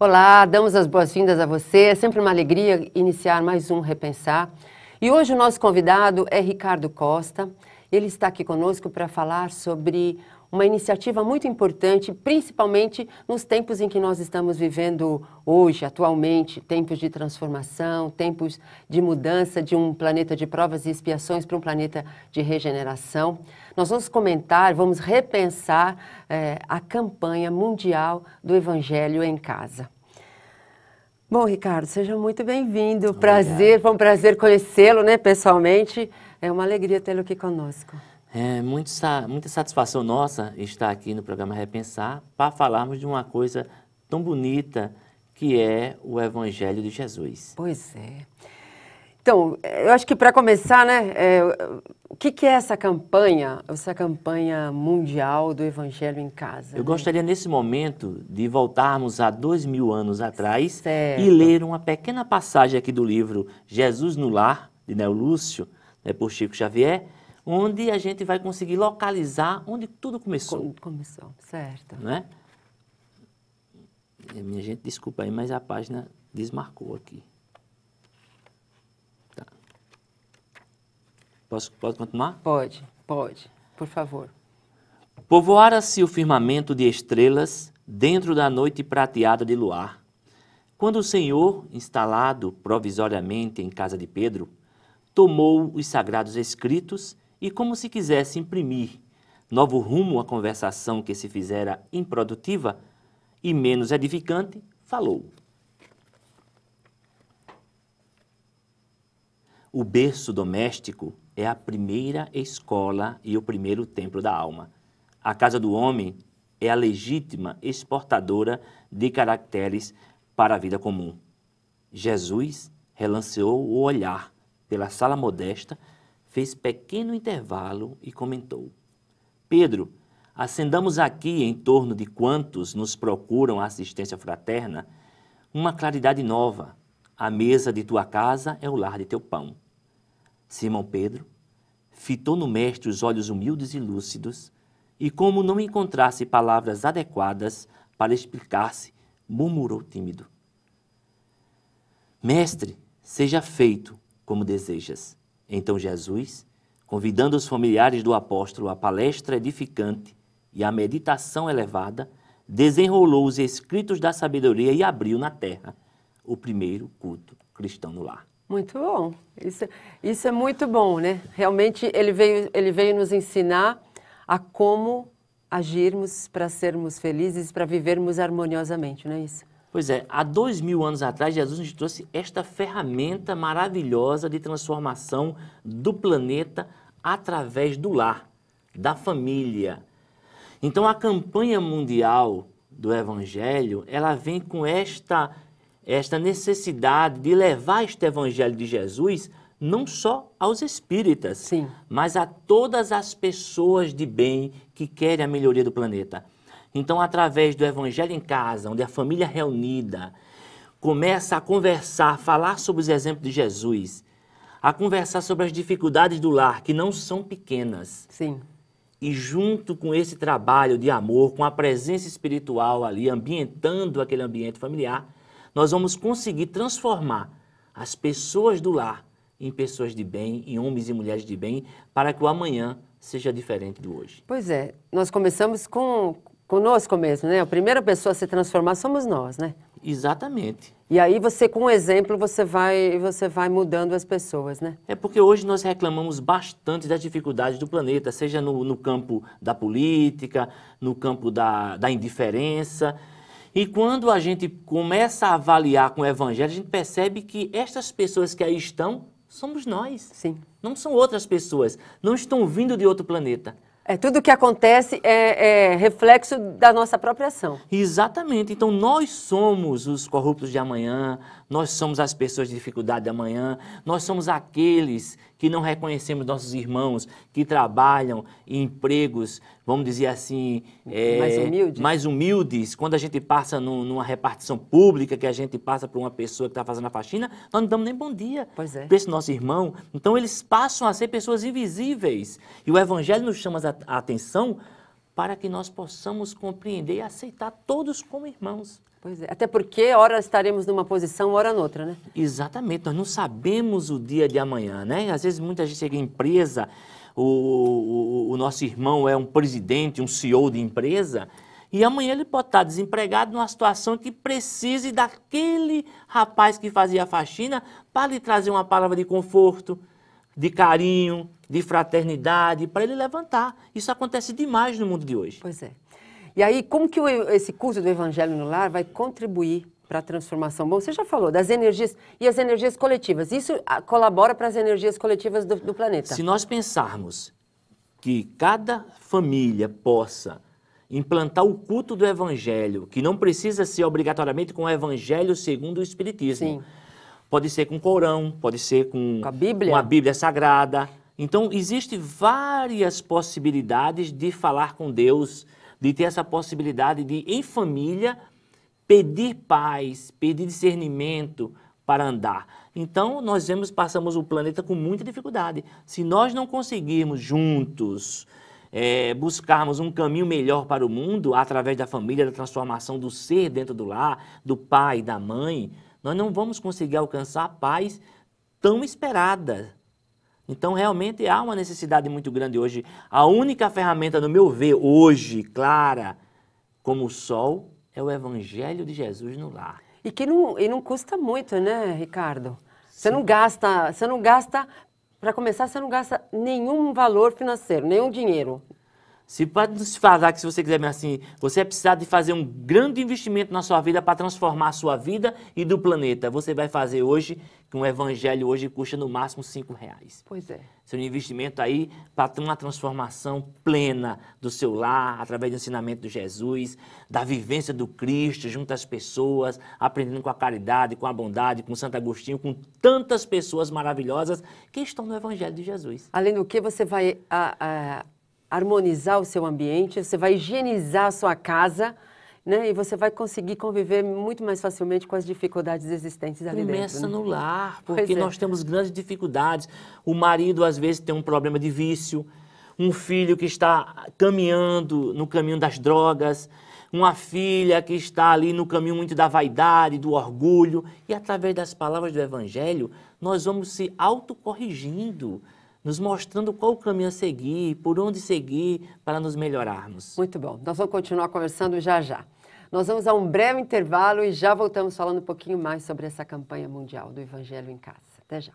Olá, damos as boas-vindas a você. É sempre uma alegria iniciar mais um Repensar. E hoje o nosso convidado é Ricardo Costa. Ele está aqui conosco para falar sobre uma iniciativa muito importante, principalmente nos tempos em que nós estamos vivendo hoje, atualmente, tempos de transformação, tempos de mudança de um planeta de provas e expiações para um planeta de regeneração. Nós vamos comentar, vamos repensar é, a campanha mundial do Evangelho em Casa. Bom, Ricardo, seja muito bem-vindo. Prazer, foi um prazer conhecê-lo, né, pessoalmente. É uma alegria tê-lo aqui conosco. É muita muita satisfação nossa estar aqui no programa Repensar para falarmos de uma coisa tão bonita que é o Evangelho de Jesus. Pois é. Então, eu acho que para começar, né, é, o que, que, é essa campanha, essa campanha mundial do Evangelho em Casa? Eu né? gostaria nesse momento de voltarmos a dois mil anos atrás certo. e ler uma pequena passagem aqui do livro Jesus no Lar, de Neo Lúcio, né, por Chico Xavier, onde a gente vai conseguir localizar onde tudo começou. Começou, certo. Não é? Minha gente, desculpa aí, mas a página desmarcou aqui. Tá. Posso, continuar? Pode, pode, por favor. Povoara-se o firmamento de estrelas dentro da noite prateada de luar. Quando o Senhor, instalado provisoriamente em casa de Pedro, tomou os sagrados escritos e como se quisesse imprimir novo rumo à conversação que se fizera improdutiva e menos edificante, falou. O berço doméstico é a primeira escola e o primeiro templo da alma. A casa do homem é a legítima exportadora de caracteres para a vida comum. Jesus relanceou o olhar pela sala modesta fez pequeno intervalo e comentou: Pedro, acendamos aqui, em torno de quantos nos procuram a assistência fraterna, uma claridade nova. A mesa de tua casa é o lar de teu pão. Simão Pedro fitou no mestre os olhos humildes e lúcidos, e como não encontrasse palavras adequadas para explicar-se, murmurou tímido: Mestre, seja feito como desejas. Então Jesus, convidando os familiares do apóstolo à palestra edificante e à meditação elevada, desenrolou os escritos da sabedoria e abriu na terra o primeiro culto cristão no lar. Muito bom. Isso, isso é muito bom, né? Realmente ele veio, ele veio nos ensinar a como agirmos para sermos felizes, para vivermos harmoniosamente, não é isso? Pois é, há dois mil anos atrás, Jesus nos trouxe esta ferramenta maravilhosa de transformação do planeta através do lar, da família. Então, a campanha mundial do Evangelho, ela vem com esta, esta necessidade de levar este Evangelho de Jesus não só aos espíritas, Sim. mas a todas as pessoas de bem que querem a melhoria do planeta. Então, através do Evangelho em Casa, onde a família é reunida começa a conversar, a falar sobre os exemplos de Jesus, a conversar sobre as dificuldades do lar, que não são pequenas. Sim. E junto com esse trabalho de amor, com a presença espiritual ali, ambientando aquele ambiente familiar, nós vamos conseguir transformar as pessoas do lar em pessoas de bem, em homens e mulheres de bem, para que o amanhã seja diferente do hoje. Pois é, nós começamos com, conosco mesmo, né? A primeira pessoa a se transformar somos nós, né? Exatamente. E aí você, com o exemplo, você vai, você vai mudando as pessoas, né? É porque hoje nós reclamamos bastante das dificuldades do planeta, seja no, no campo da política, no campo da, da indiferença. E quando a gente começa a avaliar com o evangelho, a gente percebe que estas pessoas que aí estão somos nós. Sim. Não são outras pessoas, não estão vindo de outro planeta é, tudo o que acontece é, é, reflexo da nossa própria ação. Exatamente. Então, nós somos os corruptos de amanhã, nós somos as pessoas de dificuldade da manhã, nós somos aqueles que não reconhecemos nossos irmãos que trabalham em empregos, vamos dizer assim, é, mais, humildes. mais, humildes. Quando a gente passa numa repartição pública, que a gente passa por uma pessoa que está fazendo a faxina, nós não damos nem bom dia é. para esse nosso irmão. Então eles passam a ser pessoas invisíveis. E o Evangelho nos chama a atenção para que nós possamos compreender e aceitar todos como irmãos. Pois é, até porque ora estaremos numa posição, ora noutra, né? Exatamente, nós não sabemos o dia de amanhã, né? Às vezes muita gente chega em empresa, o, o, o nosso irmão é um presidente, um CEO de empresa, e amanhã ele pode estar desempregado numa situação que precise daquele rapaz que fazia a faxina para lhe trazer uma palavra de conforto, de carinho, de fraternidade, para ele levantar. Isso acontece demais no mundo de hoje. Pois é. E aí, como que o, esse curso do Evangelho no Lar vai contribuir para a transformação? Bom, você já falou das energias e as energias coletivas. Isso ah, colabora para as energias coletivas do, do planeta. Se nós pensarmos que cada família possa implantar o culto do Evangelho, que não precisa ser obrigatoriamente com o Evangelho segundo o Espiritismo. Sim Pode ser com o Corão, pode ser com, com a Bíblia, com a Bíblia Sagrada. Então, existem várias possibilidades de falar com Deus, de ter essa possibilidade de, em família, pedir paz, pedir discernimento para andar. Então, nós vemos, passamos o planeta com muita dificuldade. Se nós não conseguirmos juntos é, buscarmos um caminho melhor para o mundo, através da família, da transformação do ser dentro do lar, do pai, da mãe, nós não vamos conseguir alcançar a paz tão esperada. Então, realmente há uma necessidade muito grande hoje. A única ferramenta, no meu ver, hoje, clara, como o sol, é o Evangelho de Jesus no lar. E que não, e não custa muito, né, Ricardo? Você não gasta, você não gasta, para começar, você não gasta nenhum valor financeiro, nenhum dinheiro. Se pode nos falar que se você quiser assim, você precisa de fazer um grande investimento na sua vida para transformar a sua vida e do planeta. Você vai fazer hoje, que um evangelho hoje custa no máximo cinco reais. Pois é. Seu investimento aí para ter uma transformação plena do seu lar, através do ensinamento de Jesus, da vivência do Cristo junto às pessoas, aprendendo com a caridade, com a bondade, com Santo Agostinho, com tantas pessoas maravilhosas que estão no evangelho de Jesus. Além do que, você vai... A, a harmonizar o seu ambiente, você vai higienizar a sua casa, né? E você vai conseguir conviver muito mais facilmente com as dificuldades existentes ali Começa dentro. Começa né? no lar, porque é. nós temos grandes dificuldades. O marido, às vezes, tem um problema de vício, um filho que está caminhando no caminho das drogas, uma filha que está ali no caminho muito da vaidade, do orgulho. E através das palavras do Evangelho, nós vamos se autocorrigindo. corrigindo nos mostrando qual o caminho a seguir, por onde seguir para nos melhorarmos. Muito bom. Nós vamos continuar conversando já já. Nós vamos a um breve intervalo e já voltamos falando um pouquinho mais sobre essa campanha mundial do Evangelho em Casa. Até já.